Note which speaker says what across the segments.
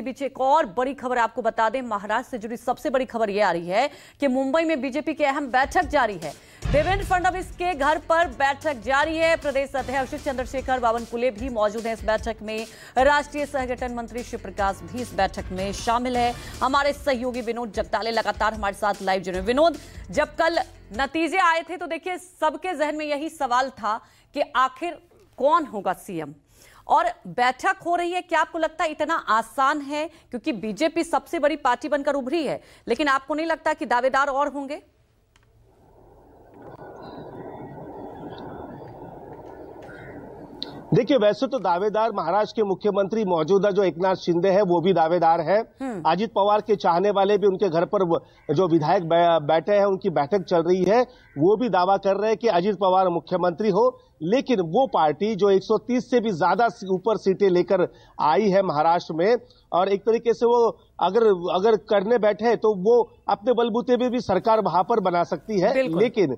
Speaker 1: इसी बीच एक और बड़ी खबर आपको बता दें महाराष्ट्र से जुड़ी सबसे बड़ी खबर यह आ रही है कि मुंबई में बीजेपी की अहम बैठक जारी है देवेंद्र फडणवीस के घर पर बैठक जारी है प्रदेश अध्यक्ष चंद्रशेखर बावनकुले भी मौजूद हैं इस बैठक में राष्ट्रीय संगठन मंत्री शिव प्रकाश भी इस बैठक में शामिल है हमारे सहयोगी विनोद जगताले लगातार हमारे साथ लाइव जुड़े विनोद जब कल नतीजे आए थे तो देखिए सबके जहन में यही सवाल था कि आखिर कौन होगा सीएम और बैठक हो रही है क्या आपको लगता है इतना आसान है क्योंकि बीजेपी सबसे बड़ी पार्टी बनकर उभरी है लेकिन आपको नहीं लगता कि दावेदार और होंगे
Speaker 2: देखिए वैसे तो दावेदार महाराष्ट्र के मुख्यमंत्री मौजूदा जो एकनाथ शिंदे है वो भी दावेदार है हम्म। अजित पवार के चाहने वाले भी उनके घर पर जो विधायक बैठे हैं उनकी बैठक चल रही है वो भी दावा कर रहे हैं कि अजित पवार मुख्यमंत्री हो लेकिन वो पार्टी जो 130 से भी ज्यादा ऊपर सीटें लेकर आई है महाराष्ट्र में और एक तरीके से वो अगर अगर करने बैठे तो वो अपने बलबूते में भी सरकार वहां पर बना सकती है लेकिन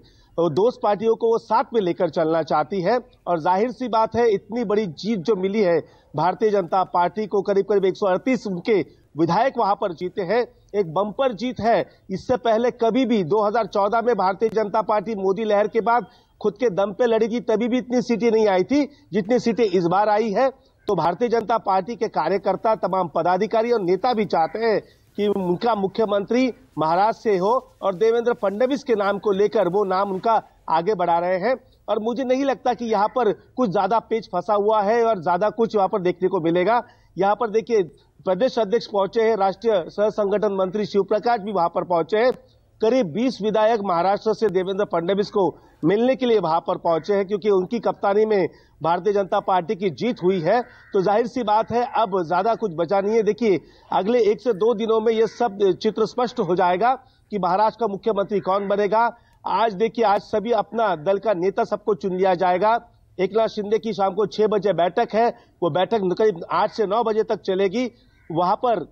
Speaker 2: दोस्त पार्टियों को वो साथ में लेकर चलना चाहती है और जाहिर सी बात है इतनी बड़ी जीत जो मिली है भारतीय जनता पार्टी को करीब करीब एक उनके विधायक वहां पर जीते हैं एक बम्पर जीत है इससे पहले कभी भी 2014 में भारतीय जनता पार्टी मोदी लहर के बाद खुद के दम पे लड़ेगी तभी भी इतनी सीटें नहीं आई थी जितनी सीटें इस बार आई है तो भारतीय जनता पार्टी के कार्यकर्ता तमाम पदाधिकारी और नेता भी चाहते हैं कि उनका मुख्यमंत्री महाराष्ट्र से हो और देवेंद्र फडणवीस के नाम को लेकर वो नाम उनका आगे बढ़ा रहे हैं और मुझे नहीं लगता कि यहाँ पर कुछ ज्यादा पेच फंसा हुआ है और ज्यादा कुछ वहाँ पर देखने को मिलेगा यहाँ पर देखिए प्रदेश अध्यक्ष पहुंचे हैं राष्ट्रीय सह संगठन मंत्री शिव प्रकाश भी वहां पर पहुंचे हैं करीब 20 विधायक महाराष्ट्र से देवेंद्र फडणवीस को मिलने के लिए वहां पर पहुंचे हैं क्योंकि उनकी कप्तानी में भारतीय जनता पार्टी की जीत हुई है तो जाहिर सी बात है अब ज्यादा कुछ बचा नहीं है देखिए अगले एक से दो दिनों में यह सब चित्र स्पष्ट हो जाएगा कि महाराष्ट्र का मुख्यमंत्री कौन बनेगा आज देखिए आज सभी अपना दल का नेता सबको चुन लिया जाएगा एक नाथ शिंदे की शाम को छह बजे बैठक है वो बैठक करीब आठ से नौ बजे तक चलेगी वहां पर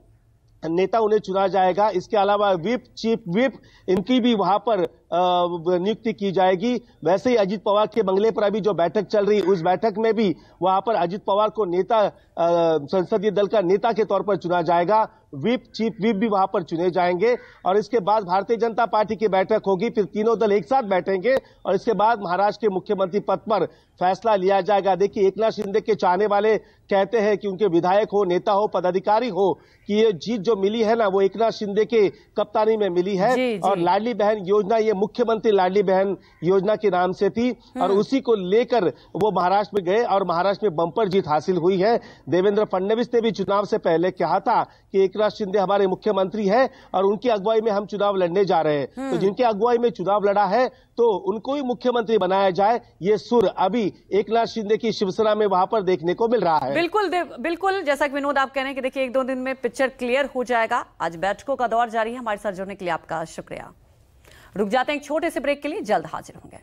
Speaker 2: नेता उन्हें चुना जाएगा इसके अलावा विप चीफ विप इनकी भी वहां पर नियुक्ति की जाएगी वैसे ही अजीत पवार के बंगले पर अभी जो बैठक चल रही उस बैठक में भी वहां पर अजीत पवार को नेता संसदीय दल का नेता के तौर पर चुना जाएगा व्हीप चीफ व्हीप भी वहां पर चुने जाएंगे और इसके बाद भारतीय जनता पार्टी की बैठक होगी फिर तीनों दल एक साथ बैठेंगे और इसके बाद महाराष्ट्र के मुख्यमंत्री पद पर फैसला लिया जाएगा देखिए एक नाथ शिंदे के चाहने वाले कहते हैं कि उनके विधायक हो नेता हो पदाधिकारी हो कि ये जीत जो मिली है ना वो एक नाथ शिंदे के कप्तानी में मिली है जी, जी। और लाडली बहन योजना ये मुख्यमंत्री लाडली बहन योजना के नाम से थी हम्म। और उसी को लेकर वो महाराष्ट्र में गए और महाराष्ट्र में बंपर जीत हासिल हुई है देवेंद्र फडणवीस ने भी चुनाव से पहले कहा था कि एक ज्योतिराज शिंदे हमारे मुख्यमंत्री हैं और उनकी अगुवाई में हम चुनाव लड़ने जा रहे हैं तो हम्म। जिनके अगुवाई में चुनाव लड़ा है तो उनको ही मुख्यमंत्री बनाया जाए ये सुर अभी एक नाथ शिंदे की शिवसेना में वहां पर देखने को मिल रहा है
Speaker 1: बिल्कुल बिल्कुल जैसा कि विनोद आप कह रहे हैं कि देखिए एक दो दिन में पिक्चर क्लियर हो जाएगा आज बैठकों का दौर जारी है हमारे साथ जुड़ने के लिए आपका शुक्रिया रुक जाते हैं एक छोटे से ब्रेक के लिए जल्द हाजिर होंगे